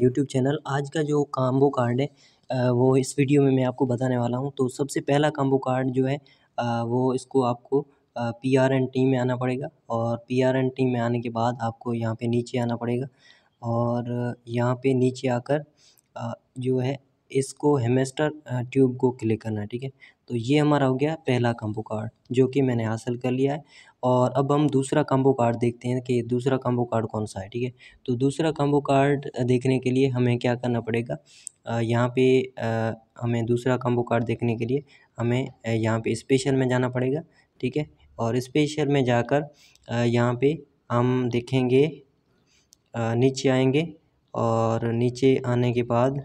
YouTube channel आज का जो काम्बो कार्ड है वो इस वीडियो में मैं आपको बताने वाला हूँ तो सबसे पहला काम्बो कार्ड जो है वो इसको आपको पी आर एन टी में आना पड़ेगा और पी आर एन टी में आने के बाद आपको यहाँ पे नीचे आना पड़ेगा और यहाँ पे नीचे आकर जो है इसको हेमेस्टर ट्यूब को क्लिक करना है ठीक है तो ये हमारा हो गया पहला कम्बो कार्ड जो कि मैंने हासिल कर लिया है और अब हम दूसरा कम्बो कार्ड देखते हैं कि दूसरा कम्बो कार्ड कौन सा है ठीक है तो दूसरा कम्बो कार्ड देखने के लिए हमें क्या करना पड़ेगा यहाँ पे हमें दूसरा कम्बो कार्ड देखने के लिए हमें यहाँ पे स्पेशल में जाना पड़ेगा ठीक है और स्पेशल में जाकर यहाँ पे हम देखेंगे नीचे आएंगे और नीचे आने के बाद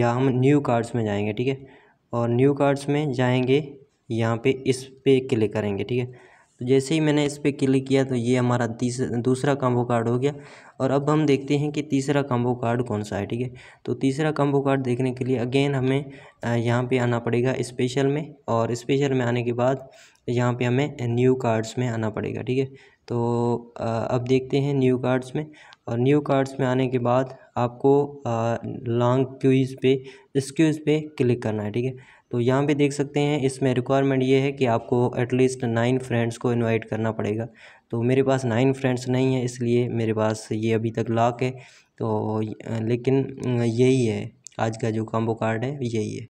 या हम न्यू कार्ड्स में जाएंगे ठीक है और न्यू कार्ड्स में जाएंगे यहाँ पे इस पर क्लिक करेंगे ठीक है तो जैसे ही मैंने इस पर क्लिक किया तो ये हमारा दूसरा कम्बो कार्ड हो गया और अब हम देखते हैं कि तीसरा कम्बो कार्ड कौन सा है ठीक है तो तीसरा कम्बो कार्ड देखने के लिए अगेन हमें यहाँ पे आना पड़ेगा स्पेशल में और स्पेशल में आने के बाद यहाँ पे हमें न्यू कार्ड्स में आना पड़ेगा ठीक है तो अब देखते हैं न्यू कार्ड्स में और न्यू कार्ड्स में आने के बाद आपको लॉन्ग क्यूज़ पे स्क्यूज़ पे क्लिक करना है ठीक है तो यहाँ पे देख सकते हैं इसमें रिक्वायरमेंट ये है कि आपको एटलीस्ट नाइन फ्रेंड्स को इनवाइट करना पड़ेगा तो मेरे पास नाइन फ्रेंड्स नहीं है इसलिए मेरे पास ये अभी तक लॉक है तो लेकिन यही है आज का जो कॉम्बो कार्ड है यही है